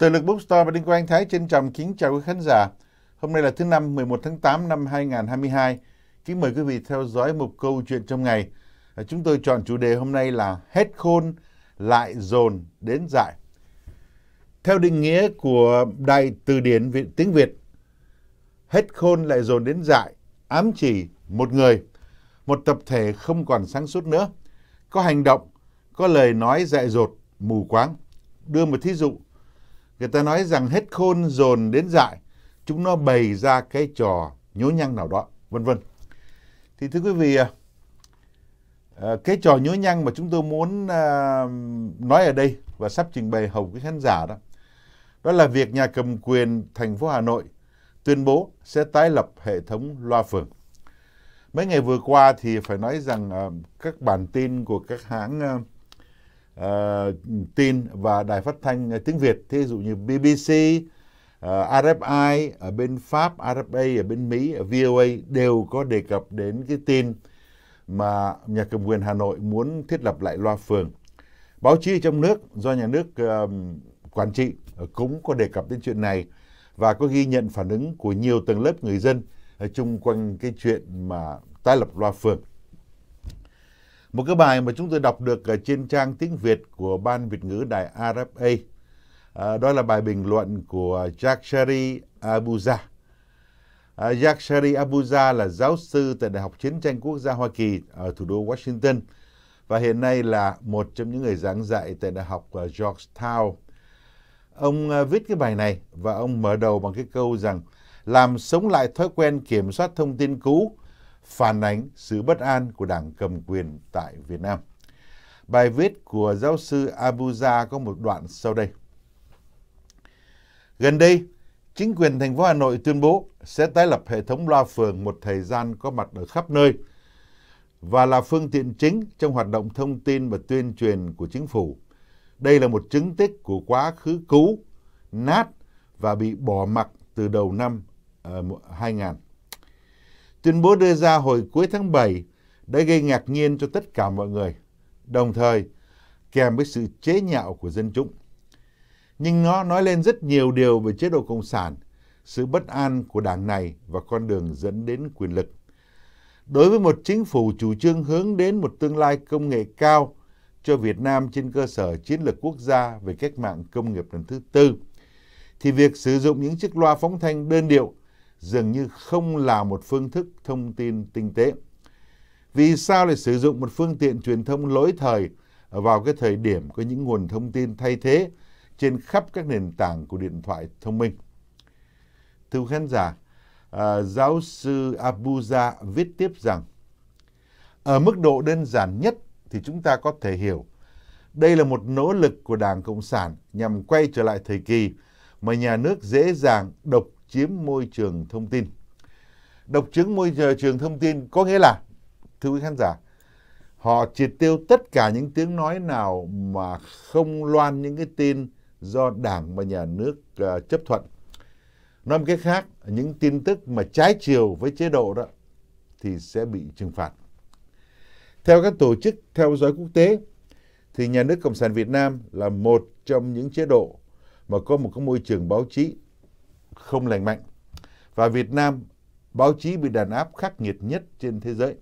Từ lực Bookstore và Đinh Quang Thái trân trọng kính chào quý khán giả. Hôm nay là thứ năm 11 tháng 8 năm 2022. Kính mời quý vị theo dõi một câu chuyện trong ngày. À, chúng tôi chọn chủ đề hôm nay là hết khôn lại dồn đến dại. Theo định nghĩa của Đại Từ điển Việt, tiếng Việt, hết khôn lại dồn đến dại ám chỉ một người, một tập thể không còn sáng suốt nữa, có hành động, có lời nói dại dột, mù quáng. Đưa một thí dụ Người ta nói rằng hết khôn dồn đến dại, chúng nó bày ra cái trò nhố nhăng nào đó, vân vân. Thì thưa quý vị, à, à, cái trò nhố nhăng mà chúng tôi muốn à, nói ở đây và sắp trình bày hầu với khán giả đó, đó là việc nhà cầm quyền thành phố Hà Nội tuyên bố sẽ tái lập hệ thống loa phường. Mấy ngày vừa qua thì phải nói rằng các bản tin của các hãng uh, tin và đài phát thanh tiếng Việt, thí dụ như BBC, uh, ờ, RFI ở bên Pháp, RFA ở bên Mỹ, VOA đều có đề cập đến cái tin mà nhà cầm quyền Hà Nội muốn thiết lập lại loa phường. Báo chí trong nước do nhà nước uh, quản trị cũng có đề cập đến chuyện này và có ghi nhận phản ứng của nhiều tầng lớp người dân chung quanh cái chuyện mà tái lập loa phường. Một cái bài mà chúng tôi đọc được ở trên trang tiếng Việt của Ban Việt ngữ Đài RFA. À, đó là bài bình luận của Jack Jakshari Abuja. À, Jakshari Abuja là giáo sư tại Đại học Chiến tranh Quốc gia Hoa Kỳ ở thủ đô Washington và hiện nay là một trong những người giảng dạy tại Đại học à, Georgetown. Ông à, viết cái bài này và ông mở đầu bằng cái câu rằng làm sống lại thói quen kiểm soát thông tin cũ phản ánh sự bất an của đảng cầm quyền tại Việt Nam. Bài viết của giáo sư Abuja có một đoạn sau đây. Gần đây, chính quyền thành phố Hà Nội tuyên bố sẽ tái lập hệ thống loa phường một thời gian có mặt ở khắp nơi và là phương tiện chính trong hoạt động thông tin và tuyên truyền của chính phủ. Đây là một chứng tích của quá khứ cũ, nát và bị bỏ mặc từ đầu năm uh, ờ, 2000. Tuyên bố đưa ra hồi cuối tháng 7 đã gây ngạc nhiên cho tất cả mọi người, đồng thời kèm với sự chế nhạo của dân chúng. Nhưng nó nói lên rất nhiều điều về chế độ Cộng sản, sự bất an của đảng này và con đường dẫn đến quyền lực. Đối với một chính phủ chủ trương hướng đến một tương lai công nghệ cao cho Việt Nam trên cơ sở chiến lược quốc gia về cách mạng công nghiệp lần thứ tư, thì việc sử dụng những chiếc loa phóng thanh đơn điệu dường như không là một phương thức thông tin tinh tế. Vì sao lại sử dụng một phương tiện truyền thông lỗi thời vào cái thời điểm có những nguồn thông tin thay thế trên khắp các nền tảng của điện thoại thông minh? Thưa khán giả, à, giáo sư Abuja viết tiếp rằng ở mức độ đơn giản nhất thì chúng ta có thể hiểu đây là một nỗ lực của Đảng Cộng sản nhằm quay trở lại thời kỳ mà nhà nước dễ dàng độc chiếm môi trường thông tin. Độc chứng môi trường thông tin có nghĩa là, thưa quý khán giả, họ triệt tiêu tất cả những tiếng nói nào mà không loan những cái tin do đảng và nhà nước ờ, chấp thuận. Nói một cách khác, những tin tức mà trái chiều với chế độ đó thì sẽ bị trừng phạt. Theo các tổ chức theo dõi quốc tế, thì nhà nước Cộng sản Việt Nam là một trong những chế độ mà có một cái môi trường báo chí không lành mạnh. Và Việt Nam, báo chí bị đàn áp khắc nghiệt nhất trên thế giới.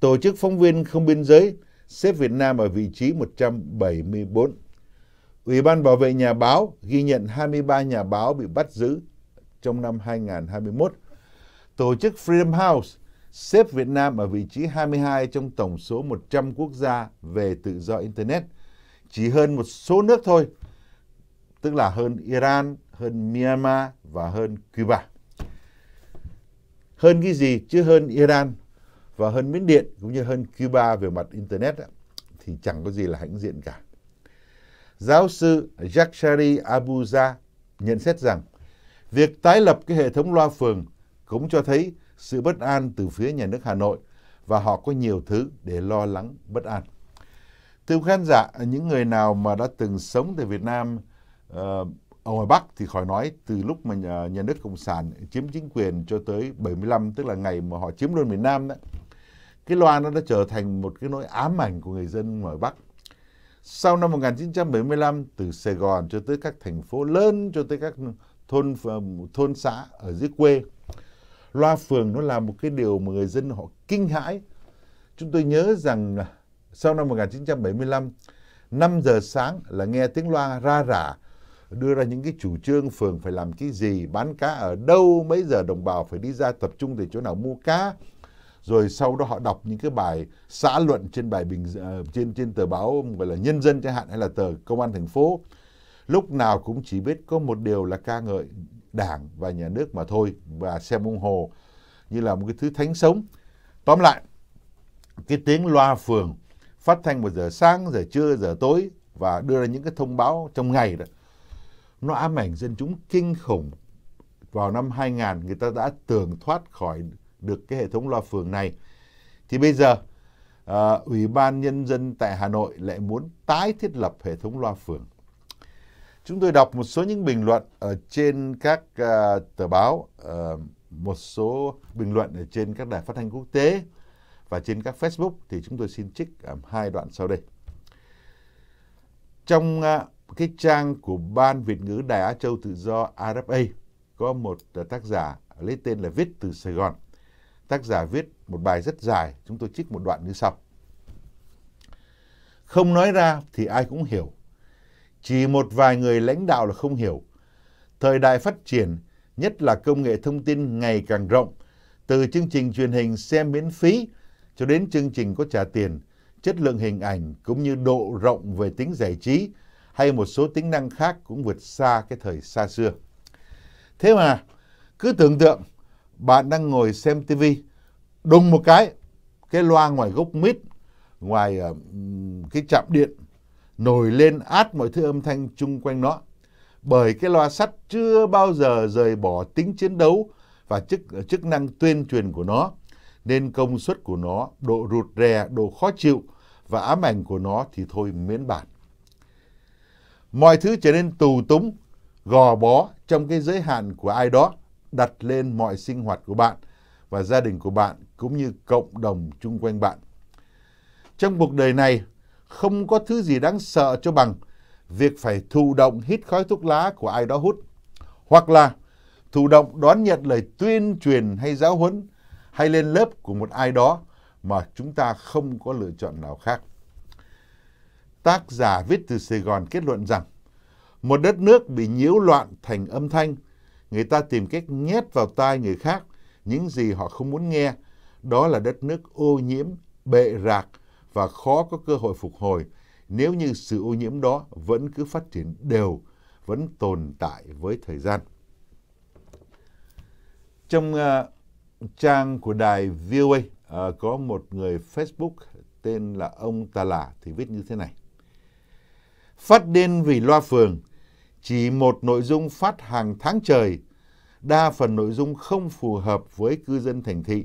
Tổ chức phóng viên không biên giới xếp Việt Nam ở vị trí 174. Ủy ban bảo vệ nhà báo ghi nhận 23 nhà báo bị bắt giữ trong năm 2021. Tổ chức Freedom House xếp Việt Nam ở vị trí 22 trong tổng số 100 quốc gia về tự do Internet. Chỉ hơn một số nước thôi tức là hơn Iran, hơn Myanmar và hơn Cuba. Hơn cái gì chứ hơn Iran và hơn Miến Điện cũng như hơn Cuba về mặt Internet thì chẳng có gì là hãnh diện cả. Giáo sư Jakshari Abuja nhận xét rằng việc tái lập cái hệ thống loa phường cũng cho thấy sự bất an từ phía nhà nước Hà Nội và họ có nhiều thứ để lo lắng bất an. Thưa khán giả, những người nào mà đã từng sống tại Việt Nam Ờ, ở ngoài Bắc thì khỏi nói từ lúc mà nhà, nhà nước Cộng sản chiếm chính quyền cho tới 75 tức là ngày mà họ chiếm luôn miền Nam đó cái loa nó đã trở thành một cái nỗi ám ảnh của người dân ngoài Bắc sau năm 1975 từ Sài Gòn cho tới các thành phố lớn cho tới các thôn thôn xã ở dưới quê loa phường nó là một cái điều mà người dân họ kinh hãi chúng tôi nhớ rằng sau năm 1975 5 giờ sáng là nghe tiếng loa ra rả đưa ra những cái chủ trương phường phải làm cái gì, bán cá ở đâu, mấy giờ đồng bào phải đi ra tập trung để chỗ nào mua cá. Rồi sau đó họ đọc những cái bài xã luận trên bài bình ờ, trên trên tờ báo gọi là Nhân dân chẳng hạn hay là tờ Công an thành phố. Lúc nào cũng chỉ biết có một điều là ca ngợi Đảng và nhà nước mà thôi và xem ông Hồ như là một cái thứ thánh sống. Tóm lại, cái tiếng loa phường phát thanh vào giờ sáng, giờ trưa, giờ tối và đưa ra những cái thông báo trong ngày đó nó ám ảnh dân chúng kinh khủng. Vào năm 2000 người ta đã tường thoát khỏi được cái hệ thống loa phường này. Thì bây giờ à, Ủy ban Nhân dân tại Hà Nội lại muốn tái thiết lập hệ thống loa phường. Chúng tôi đọc một số những bình luận ở trên các à, tờ báo, à, một số bình luận ở trên các đài phát thanh quốc tế và trên các Facebook thì chúng tôi xin trích à, hai đoạn sau đây. Trong à, cái trang của Ban Việt ngữ Đài Á Châu Tự do RFA có một ờ, tác giả lấy tên là Viết từ Sài Gòn. Tác giả viết một bài rất dài, chúng tôi trích một đoạn như sau. Không nói ra thì ai cũng hiểu. Chỉ một vài người lãnh đạo là không hiểu. Thời đại phát triển, nhất là công nghệ thông tin ngày càng rộng, từ chương trình truyền hình xem miễn phí cho đến chương trình có trả tiền, chất lượng hình ảnh cũng như độ rộng về tính giải trí hay một số tính năng khác cũng vượt xa cái thời xa xưa. Thế mà cứ tưởng tượng bạn đang ngồi xem tivi, đùng một cái, cái loa ngoài gốc mít, ngoài uh, cái chạm điện nổi lên át mọi thứ âm thanh chung quanh nó. Bởi cái loa sắt chưa bao giờ rời bỏ tính chiến đấu và chức ờ, chức năng tuyên truyền của nó nên công suất của nó, độ rụt rè, độ khó chịu và ám ảnh của nó thì thôi miễn bản mọi thứ trở nên tù túng, gò bó trong cái giới hạn của ai đó đặt lên mọi sinh hoạt của bạn và gia đình của bạn cũng như cộng đồng chung quanh bạn. Trong cuộc đời này, không có thứ gì đáng sợ cho bằng việc phải thụ động hít khói thuốc lá của ai đó hút, hoặc là thụ động đón nhận lời tuyên truyền hay giáo huấn hay lên lớp của một ai đó mà chúng ta không có lựa chọn nào khác tác giả viết từ Sài Gòn kết luận rằng một đất nước bị nhiễu loạn thành âm thanh, người ta tìm cách nhét vào tai người khác những gì họ không muốn nghe, đó là đất nước ô nhiễm, bệ rạc và khó có cơ hội phục hồi nếu như sự ô nhiễm đó vẫn cứ phát triển đều, vẫn tồn tại với thời gian. Trong uh, trang của đài VOA uh, ờ, có một người Facebook tên là ông Tà Lả thì viết như thế này phát điên vì loa phường, chỉ một nội dung phát hàng tháng trời, đa phần nội dung không phù hợp với cư dân thành thị.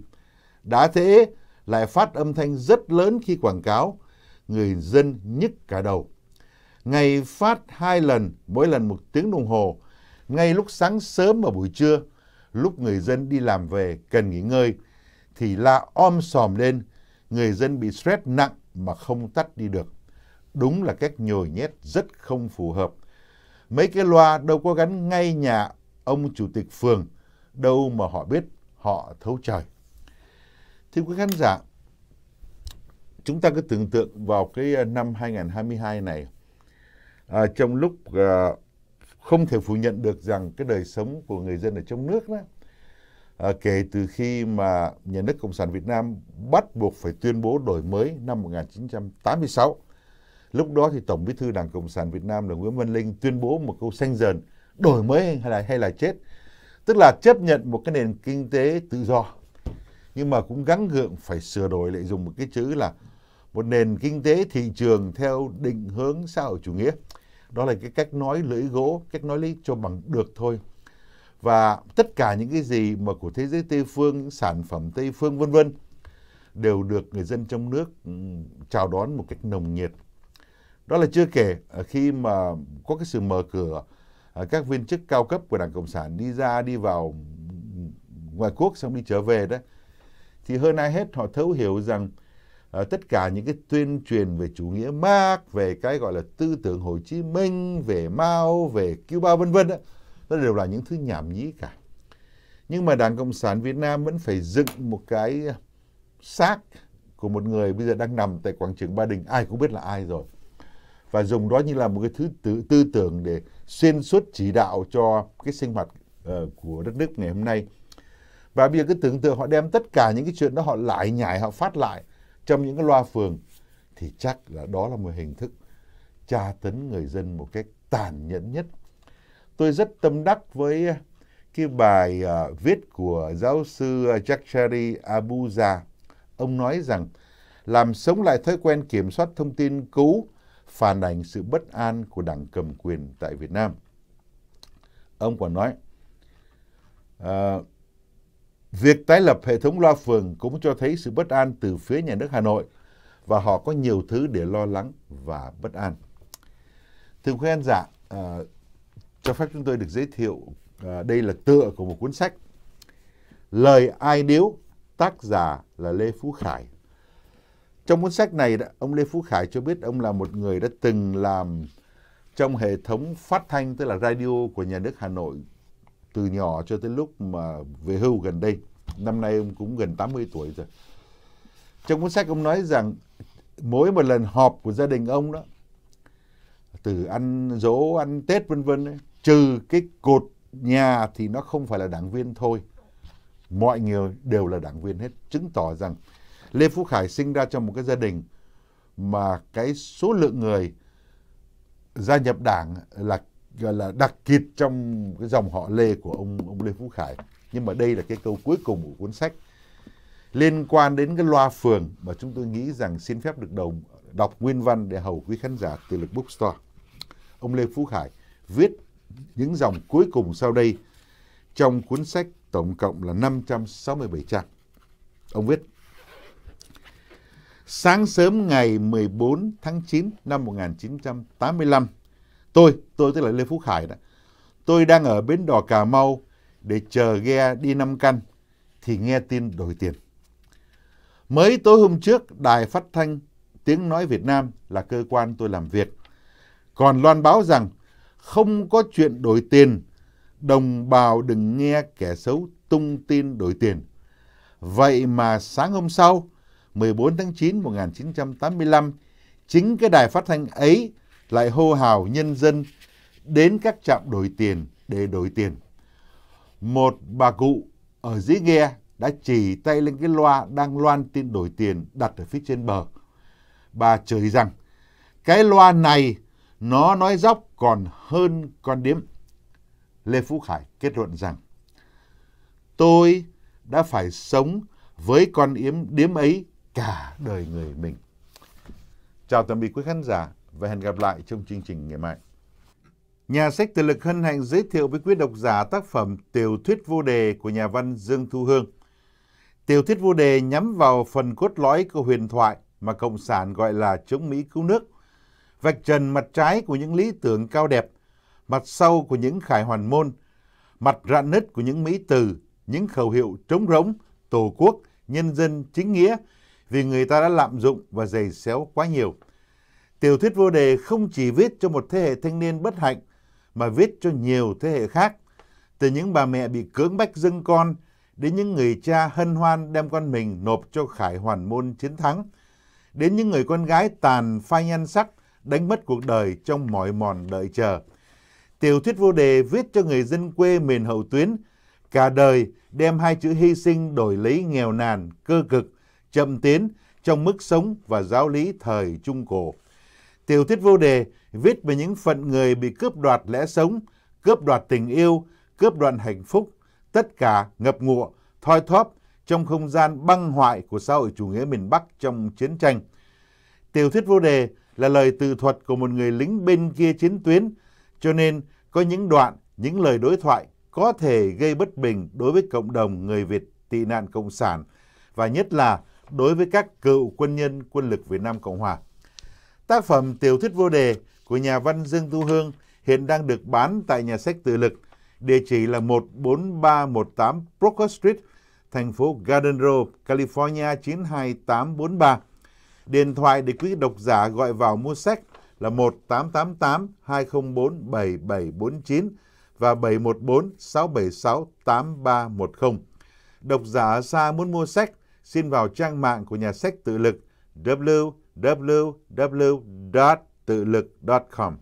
Đã thế, lại phát âm thanh rất lớn khi quảng cáo, người dân nhức cả đầu. Ngày phát hai lần, mỗi lần một tiếng đồng hồ, ngay lúc sáng sớm và buổi trưa, lúc người dân đi làm về cần nghỉ ngơi, thì la om sòm lên, người dân bị stress nặng mà không tắt đi được đúng là cách nhồi nhét rất không phù hợp. Mấy cái loa đâu có gắn ngay nhà ông chủ tịch phường, đâu mà họ biết họ thấu trời. Thưa quý khán giả, chúng ta cứ tưởng tượng vào cái ờ, năm 2022 này, à, trong lúc à, không thể phủ nhận được rằng cái đời sống của người dân ở trong nước đó, à, kể từ khi mà nhà nước Cộng sản Việt Nam bắt buộc phải tuyên bố đổi mới năm 1986 Lúc đó thì Tổng Bí thư Đảng Cộng sản Việt Nam là Nguyễn Văn Linh tuyên bố một câu xanh dần đổi mới hay là hay là chết. Tức là chấp nhận một cái nền kinh tế tự do nhưng mà cũng gắng gượng phải sửa đổi lại dùng một cái chữ là một nền kinh tế thị trường theo định hướng xã hội chủ nghĩa. Đó là cái cách nói lưỡi gỗ, cách nói lý cho bằng được thôi. Và tất cả những cái gì mà của thế giới Tây phương, những sản phẩm Tây phương vân vân đều được người dân trong nước ừ, chào đón một cách nồng nhiệt đó là chưa kể ờ, khi mà có cái sự mở cửa ờ, các viên chức cao cấp của đảng cộng sản đi ra đi vào ừ, ngoài quốc xong đi trở về đó thì hơn ai hết họ thấu hiểu rằng à, tất cả những cái tuyên truyền về chủ nghĩa Mark, về cái gọi là tư tưởng Hồ Chí Minh, về Mao, về Cuba vân vân đó, đó đều là những thứ nhảm nhí cả. Nhưng mà Đảng Cộng sản Việt Nam vẫn phải dựng một cái xác của một người bây giờ đang nằm tại quảng trường Ba Đình, ai cũng biết là ai rồi và dùng đó như là một cái thứ tư, tư tưởng để xuyên suốt chỉ đạo cho cái sinh hoạt uh, của đất nước ngày hôm nay. Và bây giờ cứ tưởng tượng họ đem tất cả những cái chuyện đó họ lại nhảy họ phát lại trong những cái loa phường thì chắc là đó là một hình thức tra tấn người dân một cách tàn nhẫn nhất. Tôi rất tâm đắc với cái bài uh, viết của giáo sư Jachari Abuja. Ông nói rằng làm sống lại thói quen kiểm soát thông tin cũ phản ánh sự bất an của đảng cầm quyền tại Việt Nam. Ông còn nói, à, việc tái lập hệ thống loa phường cũng cho thấy sự bất an từ phía nhà nước Hà Nội và họ có nhiều thứ để lo lắng và bất an. Thưa quý khán giả, à, cho phép chúng tôi được giới thiệu à, đây là tựa của một cuốn sách Lời ai điếu, tác giả là Lê Phú Khải trong cuốn sách này, ông Lê Phú Khải cho biết ông là một người đã từng làm trong hệ thống phát thanh, tức là radio của nhà nước Hà Nội từ nhỏ cho tới lúc mà về hưu gần đây. Năm nay ông cũng gần 80 tuổi rồi. Trong cuốn sách ông nói rằng mỗi một lần họp của gia đình ông đó, từ ăn dỗ, ăn Tết vân vân, trừ cái cột nhà thì nó không phải là đảng viên thôi. Mọi người đều là đảng viên hết, chứng tỏ rằng Lê Phú Khải sinh ra trong một cái gia đình mà cái số lượng người gia nhập đảng là gọi là đặc kiệt trong cái dòng họ Lê của ông ông Lê Phú Khải. Nhưng mà đây là cái câu cuối cùng của cuốn sách liên quan đến cái loa phường mà chúng tôi nghĩ rằng xin phép được đầu đọc nguyên văn để hầu quý khán giả từ lực bookstore. Ông Lê Phú Khải viết những dòng cuối cùng sau đây trong cuốn sách tổng cộng là 567 trang. Ông viết Sáng sớm ngày 14 tháng 9 năm 1985, tôi, tôi tức là Lê Phú Khải đó, tôi đang ở bến đò Cà Mau để chờ ghe đi Nam căn thì nghe tin đổi tiền. Mới tối hôm trước, đài phát thanh Tiếng Nói Việt Nam là cơ quan tôi làm việc. Còn loan báo rằng không có chuyện đổi tiền, đồng bào đừng nghe kẻ xấu tung tin đổi tiền. Vậy mà sáng hôm sau, 14 tháng 9 1985, chính cái đài phát thanh ấy lại hô hào nhân dân đến các trạm đổi tiền để đổi tiền. Một bà cụ ở dưới ghe đã chỉ tay lên cái loa đang loan tin đổi tiền đặt ở phía trên bờ. Bà chửi rằng cái loa này nó nói dóc còn hơn con điếm. Lê Phú Khải kết luận rằng tôi đã phải sống với con yếm điếm ấy cả đời người mình. Chào tạm biệt quý khán giả và hẹn gặp lại trong chương trình ngày mai. Nhà sách Tự Lực Hân Hạnh giới thiệu với quý độc giả tác phẩm Tiểu thuyết vô đề của nhà văn Dương Thu Hương. Tiểu thuyết vô đề nhắm vào phần cốt lõi của huyền thoại mà Cộng sản gọi là chống Mỹ cứu nước, vạch trần mặt trái của những lý tưởng cao đẹp, mặt sau của những khải hoàn môn, mặt rạn nứt của những Mỹ từ, những khẩu hiệu trống rỗng, tổ quốc, nhân dân, chính nghĩa – vì người ta đã lạm dụng và dày xéo quá nhiều. Tiểu thuyết vô đề không chỉ viết cho một thế hệ thanh niên bất hạnh mà viết cho nhiều thế hệ khác. Từ những bà mẹ bị cưỡng bách dâng con đến những người cha hân hoan đem con mình nộp cho khải hoàn môn chiến thắng đến những người con gái tàn phai nhan sắc đánh mất cuộc đời trong mỏi mòn đợi chờ. Tiểu thuyết vô đề viết cho người dân quê miền hậu tuyến cả đời đem hai chữ hy sinh đổi lấy nghèo nàn, cơ cực chậm tiến trong mức sống và giáo lý thời Trung Cổ. Tiểu thuyết vô đề viết về những phận người bị cướp đoạt lẽ sống, cướp đoạt tình yêu, cướp đoạt hạnh phúc, tất cả ngập ngụa, thoi thóp trong không gian băng hoại của xã hội chủ nghĩa miền Bắc trong chiến tranh. Tiểu thuyết vô đề là lời tự thuật của một người lính bên kia chiến tuyến, cho nên có những đoạn, những lời đối thoại có thể gây bất bình đối với cộng đồng người Việt tị nạn cộng sản và nhất là đối với các cựu quân nhân quân lực Việt Nam Cộng Hòa. Tác phẩm Tiểu thuyết vô đề của nhà văn Dương Tu Hương hiện đang được bán tại nhà sách tự lực. Địa chỉ là 14318 Broker Street, thành phố Garden Grove, California 92843. Điện thoại để quý độc giả gọi vào mua sách là 1888 204 7749 và 714 676 8310. Độc giả xa muốn mua sách xin vào trang mạng của nhà sách tự lực www.tự lực.com.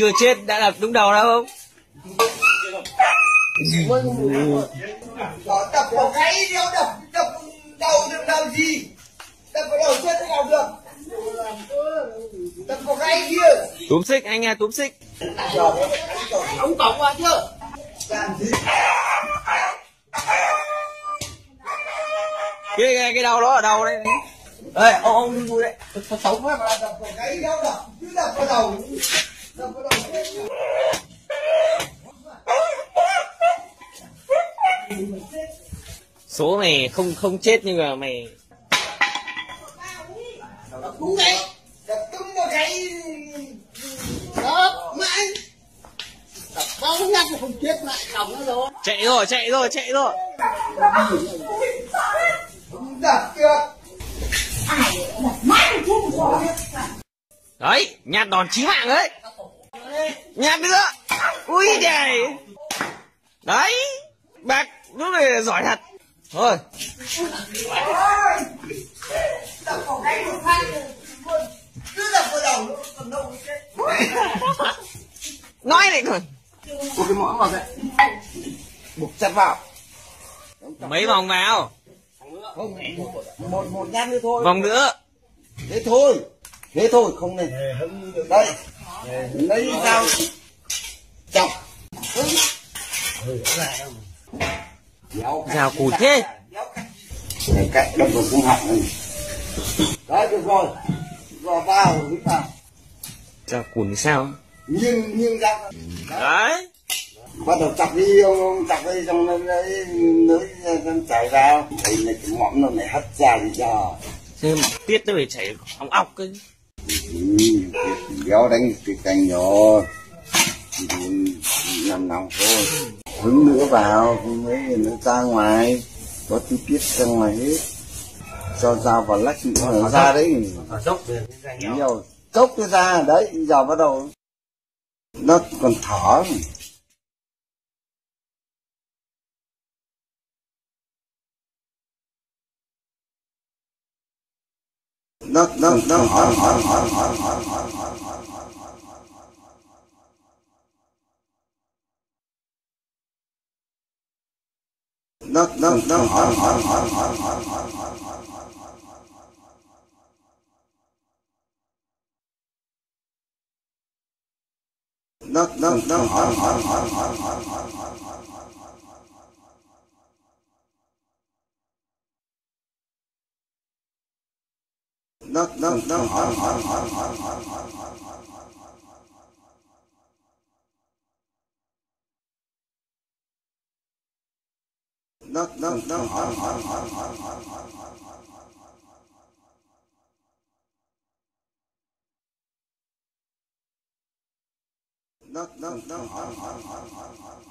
chưa chết đã là đúng đầu đâu không Đó, đập vào gáy đi ông đập đập đầu được làm gì đập vào đầu chết thế nào được đập vào gáy kia túm xích anh à túm xích ông cổng qua chưa làm gì cái cái, cái đầu đó ở đâu đây đây ông ông đi vui đấy Sống quá mà đập vào gáy đâu đập cứ đập vào đầu số mày không không chết nhưng mà mày cú đấy đập cúng một cái đó mãi đập bao nhát không chết lại còng nó rồi chạy rồi chạy rồi chạy rồi đấy nhát đòn chí mạng đấy nhà nữa ui trời đấy bác lúc này giỏi thật thôi nói này thôi một cái mõm vào vậy buộc chặt vào mấy vòng vào không một một nhát nữa thôi vòng nữa thế thôi thế thôi không nên đây lấy dao chọc ừ, dao cùi thế để cạnh đồng vào cung họng này đấy được rồi rồi vào hít vào dao cùi sao nghiêng nghiêng ra đấy bắt đầu chọc đi chọc đi xong nó lấy nước chảy ra thì cái mõm nó này hất ra thì giờ tiết nó phải chảy ống ọc cái gió đánh cái cành nhỏ nằm nằm thôi hứng nữa vào mới nó ra ngoài có chi tiết ra ngoài hết cho dao vào lách nữa ra đấy nhiều dốc cái ra đấy giờ bắt đầu nó còn thở đó đó đó hỏi hỏi hỏi hỏi hỏi hỏi hỏi hỏi hỏi hỏi hỏi hỏi hỏi đó đó đó hỏi hỏi hỏi hỏi hỏi hỏi hỏi hỏi đó đó đó hỏi hỏi hỏi hỏi hỏi hỏi nó nó nó hỏi hỏi hỏi hỏi hỏi hỏi hỏi hỏi hỏi hỏi hỏi hỏi nó nó nó hỏi hỏi hỏi hỏi hỏi hỏi hỏi hỏi nó nó nó hỏi hỏi hỏi hỏi hỏi